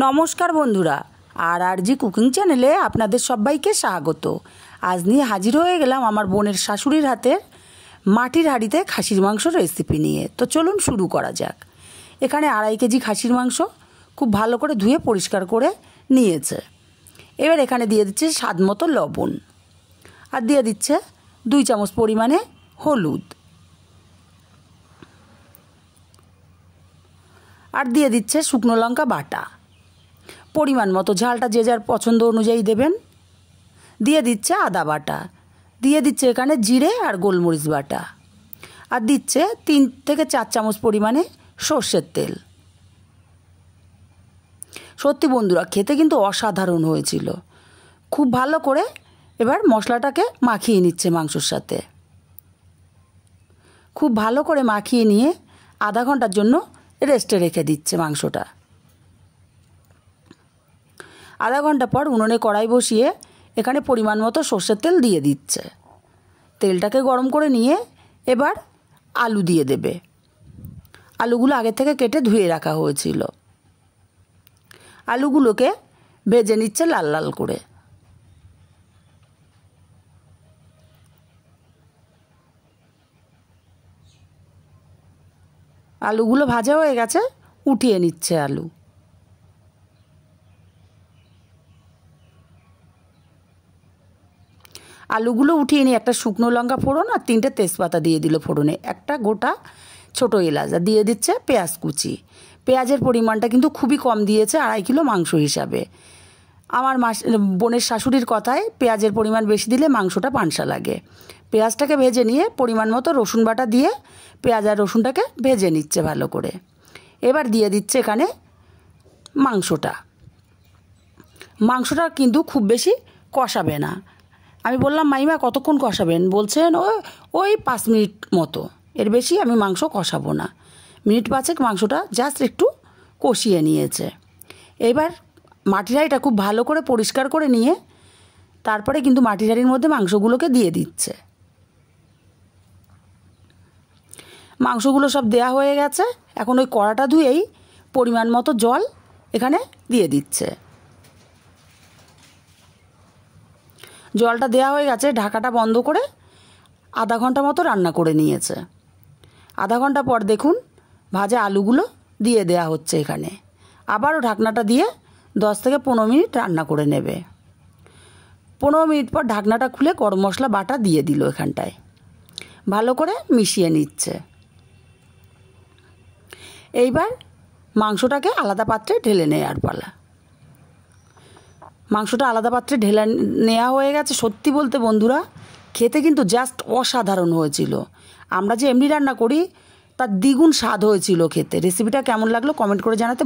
নমস্কার বন্ধুরা আর আর জি কুকিং চ্যানেলে আপনাদের সবাইকে স্বাগত আজ নিয়ে হাজির হয়ে গেলাম আমার বোনের শাশুড়ির হাতের মাটির হাঁড়িতে খাসির মাংস রেসিপি নিয়ে তো চলুন শুরু করা যাক এখানে আড়াই কেজি খাসির মাংস খুব ভালো করে ধুয়ে পরিষ্কার করে নিয়েছে এবার এখানে দিয়ে দিচ্ছে স্বাদ মতো লবণ আর দিয়ে দিচ্ছে দুই চামচ পরিমাণে হলুদ আর দিয়ে দিচ্ছে শুকনো লঙ্কা বাটা পরিমাণ মতো ঝালটা যে যার পছন্দ অনুযায়ী দেবেন দিয়ে দিচ্ছে আদা বাটা দিয়ে দিচ্ছে এখানে জিরে আর গোলমরিচ বাটা আর দিচ্ছে তিন থেকে চার চামচ পরিমাণে সর্ষের তেল সত্যি বন্ধুরা খেতে কিন্তু অসাধারণ হয়েছিল খুব ভালো করে এবার মশলাটাকে মাখিয়ে নিচ্ছে মাংসর সাথে খুব ভালো করে মাখিয়ে নিয়ে আধা ঘন্টার জন্য রেস্টে রেখে দিচ্ছে মাংসটা আধা ঘন্টা পর উনুনে কড়াই বসিয়ে এখানে পরিমাণ মতো সর্ষের তেল দিয়ে দিচ্ছে তেলটাকে গরম করে নিয়ে এবার আলু দিয়ে দেবে আলুগুলো আগে থেকে কেটে ধুয়ে রাখা হয়েছিল আলুগুলোকে ভেজে নিচ্ছে লাল লাল করে আলুগুলো ভাজা হয়ে গেছে উঠিয়ে নিচ্ছে আলু আলুগুলো উঠিয়ে নিয়ে একটা শুকনো লঙ্কা ফোড়ন আর তিনটে তেজপাতা দিয়ে দিল ফোড়নে একটা গোটা ছোটো এলাচ আর দিয়ে দিচ্ছে পেঁয়াজ কুচি পেঁয়াজের পরিমাণটা কিন্তু খুবই কম দিয়েছে আড়াই কিলো মাংস হিসাবে আমার মাস বোনের শাশুড়ির কথায় পেঁয়াজের পরিমাণ বেশি দিলে মাংসটা পানসা লাগে পেঁয়াজটাকে ভেজে নিয়ে পরিমাণ মতো রসুন বাটা দিয়ে পেঁয়াজ আর রসুনটাকে ভেজে নিচ্ছে ভালো করে এবার দিয়ে দিচ্ছে এখানে মাংসটা মাংসটা কিন্তু খুব বেশি কষাবে না আমি বললাম মাইমা কতক্ষণ কষাবেন বলছেন ও ওই পাঁচ মিনিট মতো এর বেশি আমি মাংস কষাবো না মিনিট পাঁচেক মাংসটা জাস্ট একটু কষিয়ে নিয়েছে এবার মাটিরাইটা খুব ভালো করে পরিষ্কার করে নিয়ে তারপরে কিন্তু মাটিরাইর মধ্যে মাংসগুলোকে দিয়ে দিচ্ছে মাংসগুলো সব দেয়া হয়ে গেছে এখন ওই কড়াটা ধুয়েই পরিমাণ মতো জল এখানে দিয়ে দিচ্ছে জলটা দেওয়া হয়ে গেছে ঢাকাটা বন্ধ করে আধা ঘন্টা মতো রান্না করে নিয়েছে আধা ঘন্টা পর দেখুন ভাজা আলুগুলো দিয়ে দেয়া হচ্ছে এখানে আবারও ঢাকনাটা দিয়ে দশ থেকে পনেরো মিনিট রান্না করে নেবে পনেরো মিনিট পর ঢাকনাটা খুলে গরম মশলা বাটা দিয়ে দিল এখানটায় ভালো করে মিশিয়ে নিচ্ছে এইবার মাংসটাকে আলাদা পাত্রে ঢেলে নেয় আর পালা মাংসটা আলাদা পাত্রে ঢেলা নেওয়া হয়ে গেছে সত্যি বলতে বন্ধুরা খেতে কিন্তু জাস্ট অসাধারণ হয়েছিল আমরা যে এমনি রান্না করি তার দ্বিগুণ স্বাদ হয়েছিল খেতে রেসিপিটা কেমন লাগলো কমেন্ট করে জানাতে